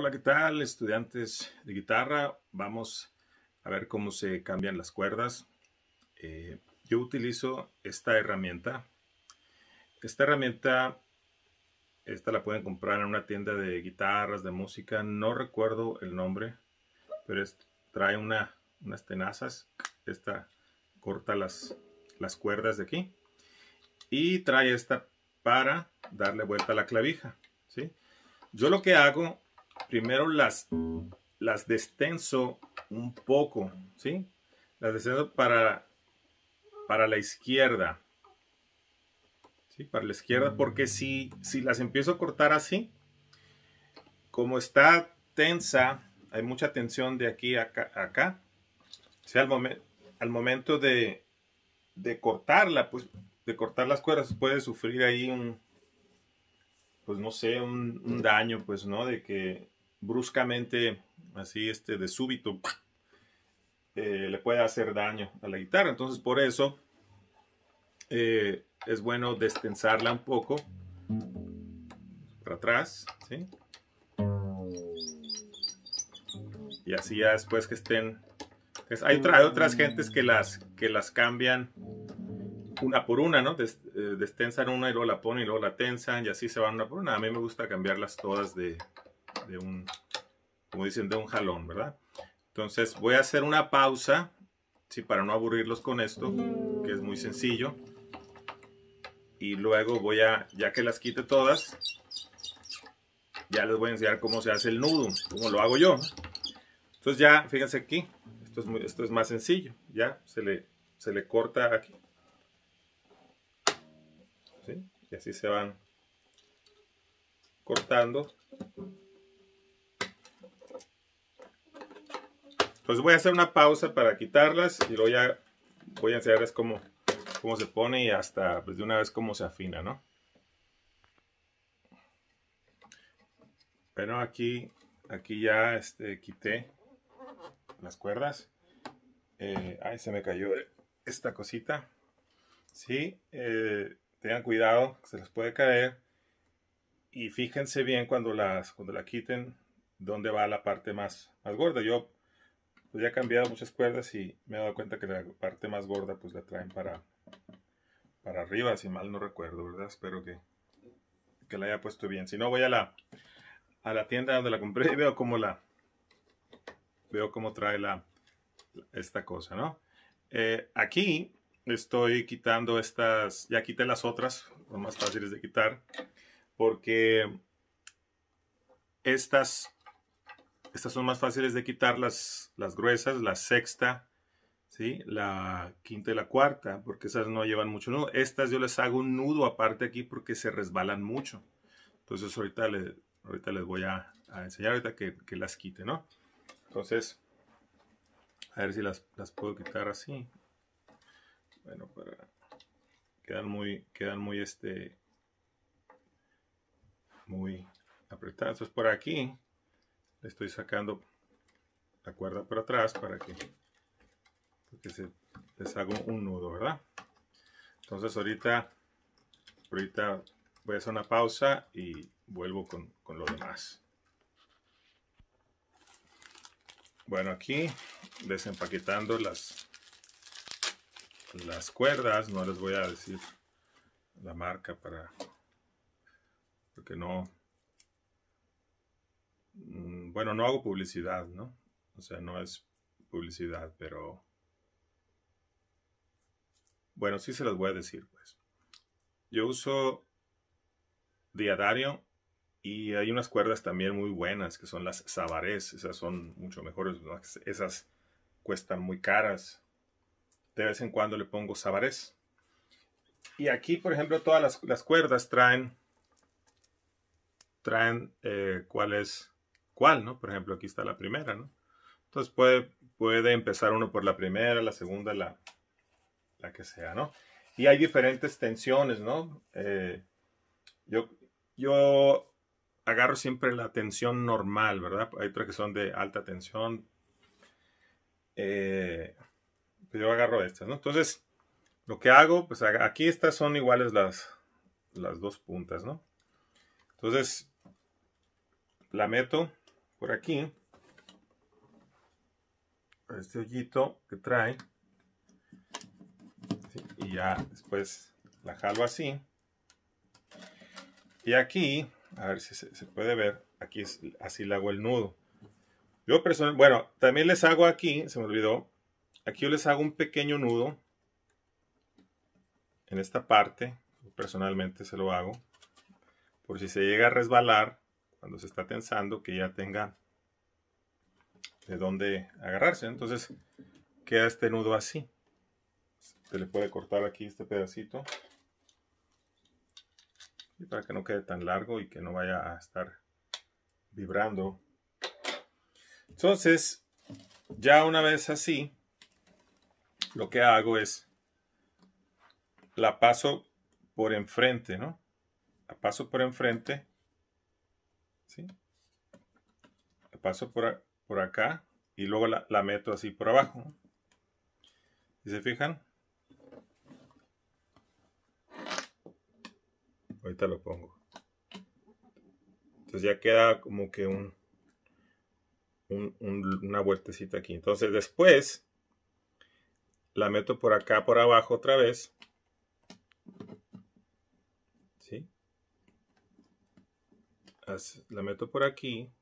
Hola, ¿qué tal estudiantes de guitarra? Vamos a ver cómo se cambian las cuerdas. Eh, yo utilizo esta herramienta. Esta herramienta, esta la pueden comprar en una tienda de guitarras, de música. No recuerdo el nombre, pero trae una, unas tenazas. Esta corta las, las cuerdas de aquí. Y trae esta para darle vuelta a la clavija. ¿sí? Yo lo que hago primero las, las destenso un poco, ¿sí? Las destenso para, para la izquierda. ¿Sí? Para la izquierda, porque si, si las empiezo a cortar así, como está tensa, hay mucha tensión de aquí a acá, acá al, momento al momento de, de cortarla, pues de cortar las cuerdas puede sufrir ahí un, pues no sé, un, daño, pues, ¿no? De que bruscamente, así este, de súbito, eh, le puede hacer daño a la guitarra. Entonces por eso eh, es bueno destensarla un poco para atrás, Y así ya después que estén... Pues, hay, otras gentes que las, que las cambian una por una, ¿no? Eh, destensan una y luego la ponen y luego la tensan y así se van una por una. A mí me gusta cambiarlas todas de, de un, como dicen, de un jalón, ¿verdad? Entonces voy a hacer una pausa, para no aburrirlos con esto, que es muy sencillo. Y luego voy a, ya que las quite todas, ya les voy a enseñar cómo se hace el nudo, cómo lo hago yo. Entonces ya, fíjense aquí, esto es, muy, esto es más sencillo, ya se le, se le corta aquí. ¿Sí? Y así se van cortando Entonces voy a hacer una pausa para quitarlas y luego ya voy a enseñarles cómo, cómo se pone y hasta pues, de una vez cómo se afina, ¿no? Bueno, aquí, aquí ya este, quité las cuerdas. Ahí eh, ay, se me cayó esta cosita. Sí, eh, tengan cuidado, se les puede caer. Y fíjense bien cuando, las, cuando la quiten, dónde va la parte más, más gorda. Yo pues ya he cambiado muchas cuerdas y me he dado cuenta que la parte más gorda pues la traen para, para arriba, si mal no recuerdo, ¿verdad? Espero que, que la haya puesto bien. Si no, voy a la, a la tienda donde la compré y veo cómo la... Veo cómo trae la, esta cosa, ¿no? Eh, aquí estoy quitando estas, ya quité las otras, son más fáciles de quitar, porque estas estas son más fáciles de quitar las, las gruesas, la sexta, ¿sí? la quinta y la cuarta, porque esas no llevan mucho nudo. Estas yo les hago un nudo aparte aquí porque se resbalan mucho. Entonces ahorita, ahorita les voy a, enseñar, ahorita que, las quite, ¿no? Entonces, a ver si las, las puedo quitar así. Bueno, para... Quedan muy, quedan muy, este, muy apretadas. Entonces por aquí estoy sacando la cuerda para atrás para que, se les hago un nudo, ¿verdad? Entonces ahorita, ahorita voy a hacer una pausa y vuelvo con, con lo demás. Bueno, aquí desempaquetando las, las cuerdas, no les voy a decir la marca para porque no, Mm, bueno, no hago publicidad, ¿no? O sea, no es publicidad, pero... Bueno, sí se las voy a decir, pues. Yo uso Diadario y hay unas cuerdas también muy buenas, que son las Sabarés. Esas son mucho mejores, esas cuestan muy caras. De vez en cuando le pongo Sabarés. Y aquí, por ejemplo, todas las, cuerdas traen... Traen, cuáles... Eh, ¿cuál es? cuál, ¿no? Por ejemplo, aquí está la primera, ¿no? Entonces puede, puede empezar uno por la primera, la segunda, la, la que sea, ¿no? Y hay diferentes tensiones, ¿no? Eh, yo, yo agarro siempre la tensión normal, ¿verdad? Hay otras que son de alta tensión. Eh, pues yo agarro estas, ¿no? Entonces, lo que hago, pues aquí estas son iguales las, las dos puntas, ¿no? Entonces, la meto por aquí este hoyito que trae y ya después la jalo así y aquí a ver si se, puede ver aquí es, así le hago el nudo yo personal bueno también les hago aquí se me olvidó aquí yo les hago un pequeño nudo en esta parte personalmente se lo hago por si se llega a resbalar cuando se está tensando, que ya tenga de dónde agarrarse. Entonces queda este nudo así. Se le puede cortar aquí este pedacito. Y para que no quede tan largo y que no vaya a estar vibrando. Entonces, ya una vez así, lo que hago es la paso por enfrente, ¿no? La paso por enfrente paso por, por acá y luego la, meto así por abajo. Si se fijan, ahorita lo pongo. Entonces ya queda como que un, un, una vueltecita aquí. Entonces después la meto por acá, por abajo otra vez. ¿Sí? La meto por aquí.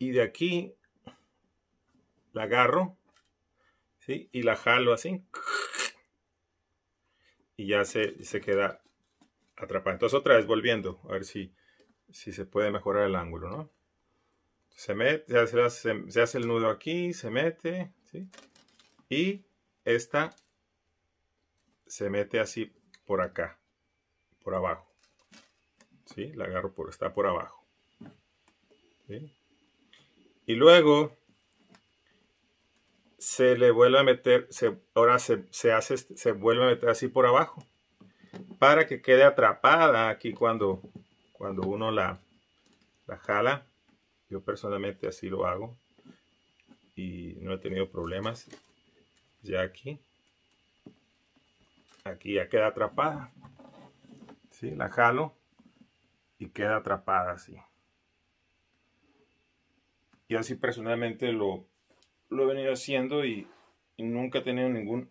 y de aquí la agarro y la jalo así y ya se, queda atrapada. Entonces otra vez volviendo, a ver si, se puede mejorar el ángulo, ¿no? Se, mete, se, hace, el nudo aquí, se mete, Y esta se mete así por acá, por abajo. ¿Sí? La agarro por, está por abajo. ¿Sí? Y luego se le vuelve a meter, se, ahora se, hace, este, se vuelve a meter así por abajo para que quede atrapada aquí cuando, cuando uno la, la jala. Yo personalmente así lo hago y no he tenido problemas. Ya aquí, aquí ya queda atrapada. ¿Sí? La jalo y queda atrapada así yo así personalmente lo, he venido haciendo y, nunca he tenido ningún,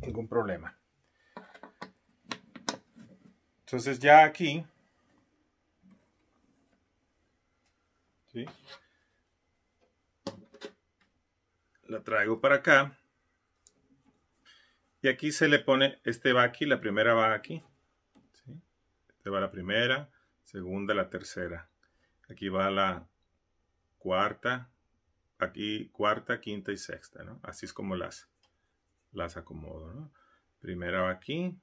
ningún problema. Entonces ya aquí, la traigo para acá. Y aquí se le pone, este va aquí, la primera va aquí. Este va la primera, segunda, la tercera. Aquí va la cuarta, aquí cuarta, quinta y sexta, ¿no? Así es como las, las acomodo, ¿no? Primera aquí.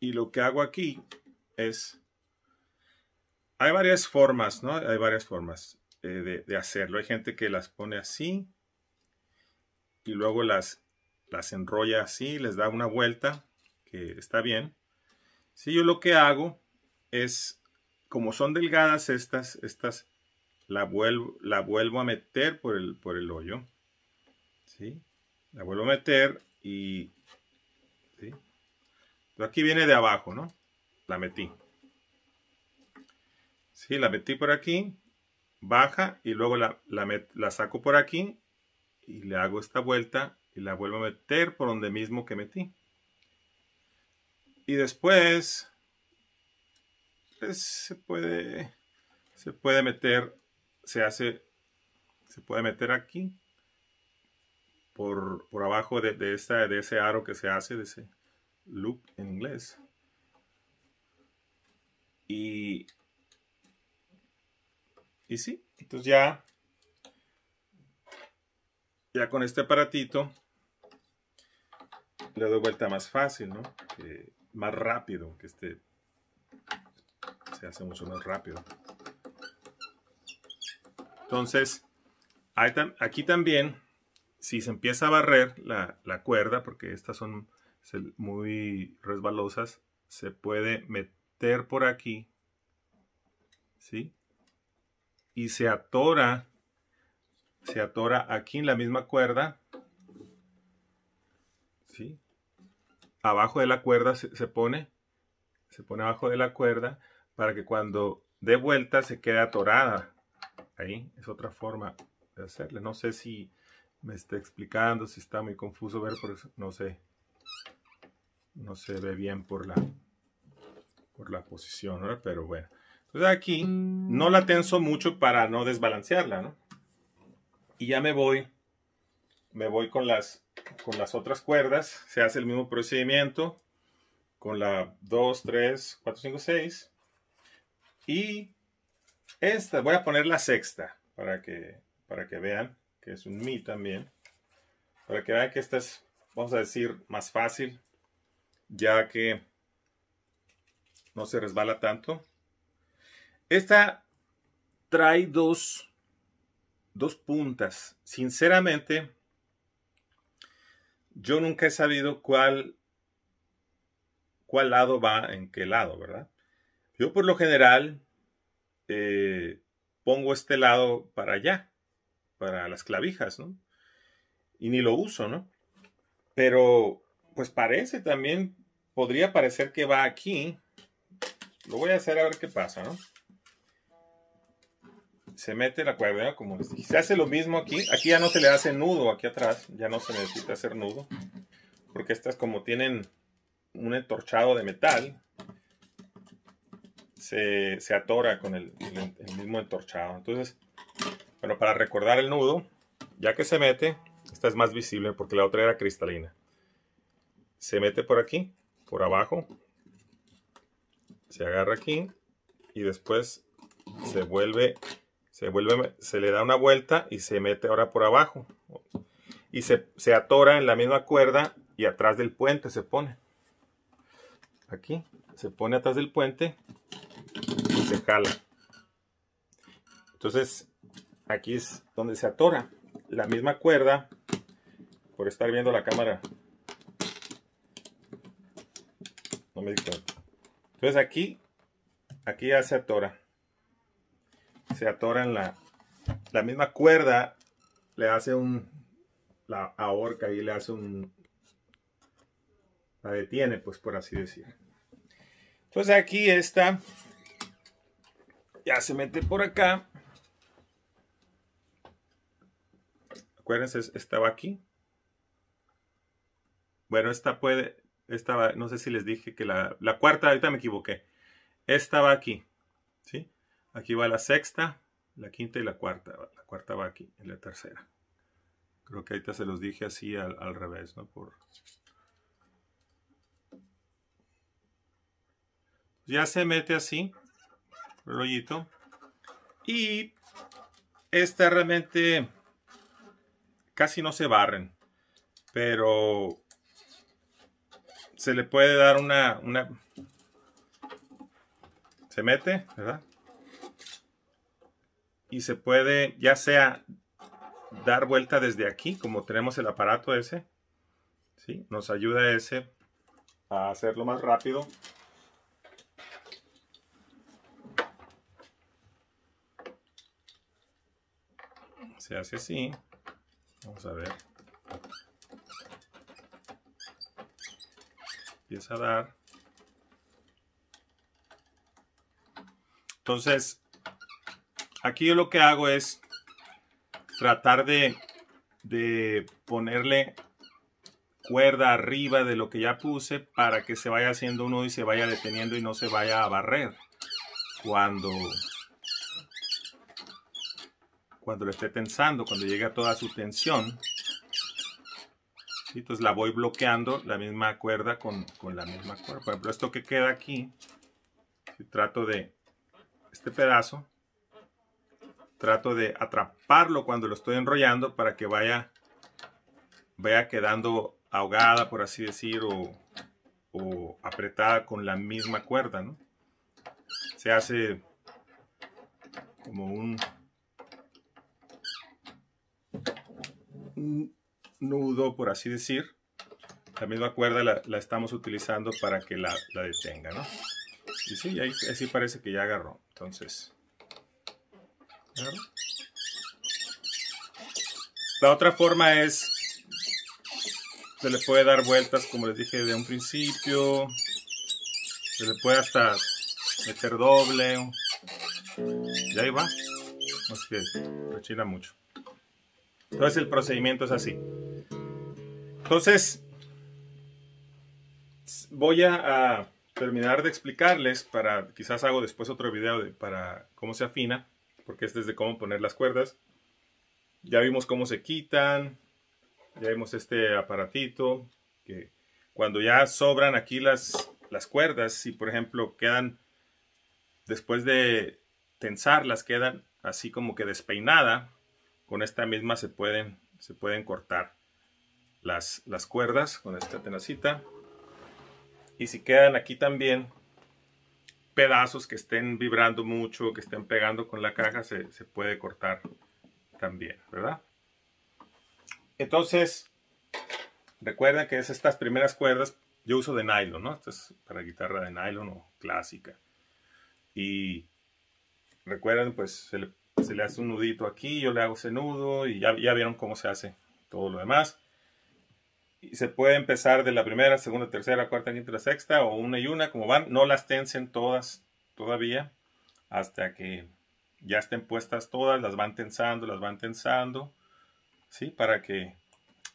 Y lo que hago aquí es... Hay varias formas, ¿no? Hay varias formas eh, de, hacerlo. Hay gente que las pone así y luego las, las enrolla así, les da una vuelta, que está bien. Si yo lo que hago es como son delgadas estas, estas la vuelvo, la vuelvo a meter por el, por el hoyo. ¿sí? La vuelvo a meter y... aquí viene de abajo, ¿no? La metí. Sí, la metí por aquí, baja y luego la saco por aquí y le hago esta vuelta y la vuelvo a meter por donde mismo que metí. Y después se puede, se puede meter, se hace, se puede meter aquí por, por abajo de, de, esta, de ese aro que se hace, de ese loop en inglés. Y, y sí, entonces ya, ya con este aparatito le doy vuelta más fácil, ¿no? más rápido que este se hace mucho más rápido. Entonces, aquí también, si se empieza a barrer la, cuerda, porque estas son muy resbalosas, se puede meter por aquí, ¿sí? Y se atora, se atora aquí en la misma cuerda, ¿sí? Abajo de la cuerda se pone, se pone abajo de la cuerda, para que cuando dé vuelta se quede atorada. Ahí es otra forma de hacerle. No sé si me está explicando, si está muy confuso ver, no sé. No se ve bien por la, por la posición, pero bueno. Entonces aquí no la tenso mucho para no desbalancearla, ¿no? Y ya me voy, me voy con las, con las otras cuerdas. Se hace el mismo procedimiento con la 2, 3, 4, 5, 6 y esta, voy a poner la sexta para que, para que vean que es un mi también. Para que vean que esta es, vamos a decir, más fácil, ya que no se resbala tanto. Esta trae dos, dos puntas. Sinceramente, yo nunca he sabido cuál, cuál lado va en qué lado, ¿verdad? Yo por lo general eh, pongo este lado para allá, para las clavijas, ¿no? Y ni lo uso, ¿no? Pero pues parece también, podría parecer que va aquí. Lo voy a hacer a ver qué pasa, ¿no? Se mete la cuerda, como Se hace lo mismo aquí. Aquí ya no se le hace nudo aquí atrás. Ya no se necesita hacer nudo. Porque estas como tienen un entorchado de metal, se, atora con el, mismo entorchado. Entonces, bueno, para recordar el nudo, ya que se mete, esta es más visible porque la otra era cristalina. Se mete por aquí, por abajo, se agarra aquí y después se vuelve, se vuelve, se le da una vuelta y se mete ahora por abajo. Y se, se atora en la misma cuerda y atrás del puente se pone. Aquí, se pone atrás del puente se Entonces, aquí es donde se atora la misma cuerda por estar viendo la cámara. No me Entonces aquí, aquí ya se atora. Se atora en la, la misma cuerda, le hace un, la ahorca y le hace un, la detiene, pues por así decir. Entonces aquí está ya se mete por acá. Acuérdense, estaba aquí. Bueno, esta puede, esta no sé si les dije que la, la cuarta, ahorita me equivoqué. Esta va aquí, ¿sí? Aquí va la sexta, la quinta y la cuarta. La cuarta va aquí, y la tercera. Creo que ahorita se los dije así al revés, ¿no? Por... Ya se mete así rollito. Y esta realmente casi no se barren, pero se le puede dar una, una... se mete, ¿verdad? Y se puede, ya sea dar vuelta desde aquí, como tenemos el aparato ese, ¿sí? Nos ayuda ese a hacerlo más rápido. se hace así. Vamos a ver. Empieza a dar. Entonces, aquí lo que hago es tratar de, de ponerle cuerda arriba de lo que ya puse para que se vaya haciendo uno y se vaya deteniendo y no se vaya a barrer cuando cuando lo esté tensando, cuando llegue a toda su tensión, entonces la voy bloqueando la misma cuerda con, la misma cuerda. Por ejemplo, esto que queda aquí, trato de este pedazo, trato de atraparlo cuando lo estoy enrollando para que vaya, vaya quedando ahogada, por así decir, o, o apretada con la misma cuerda, Se hace como un, nudo, por así decir. La misma cuerda la, estamos utilizando para que la, detenga, Y sí, así parece que ya agarró. Entonces, La otra forma es, se le puede dar vueltas, como les dije, de un principio. Se le puede hasta meter doble. Y ahí va. No se rechina mucho. Entonces el procedimiento es así. Entonces, voy a, terminar de explicarles para, quizás hago después otro video para cómo se afina, porque este es de cómo poner las cuerdas. Ya vimos cómo se quitan, ya vimos este aparatito, que cuando ya sobran aquí las, las cuerdas, si por ejemplo quedan, después de tensarlas, quedan así como que despeinada, con esta misma se pueden, se pueden cortar las, las cuerdas con esta tenacita. Y si quedan aquí también pedazos que estén vibrando mucho, que estén pegando con la caja, se, se puede cortar también, ¿verdad? Entonces, recuerden que es estas primeras cuerdas, yo uso de nylon, ¿no? Esta es para guitarra de nylon o clásica. Y recuerden, pues, se le se le hace un nudito aquí, yo le hago ese nudo y ya, ya vieron cómo se hace todo lo demás. Y se puede empezar de la primera, segunda, tercera, cuarta, quinta, sexta o una y una, como van. No las tensen todas todavía hasta que ya estén puestas todas, las van tensando, las van tensando, ¿sí? Para que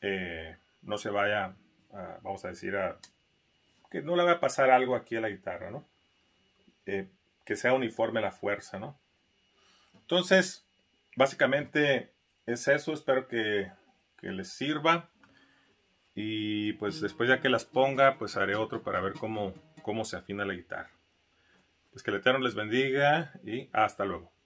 eh, no se vaya, vamos a decir, a, que no le va a pasar algo aquí a la guitarra, ¿no? Eh, que sea uniforme la fuerza, ¿no? Entonces, básicamente es eso. Espero que, les sirva. Y pues después ya que las ponga, pues haré otro para ver cómo, cómo se afina la guitarra. Pues que el Eterno les bendiga y hasta luego.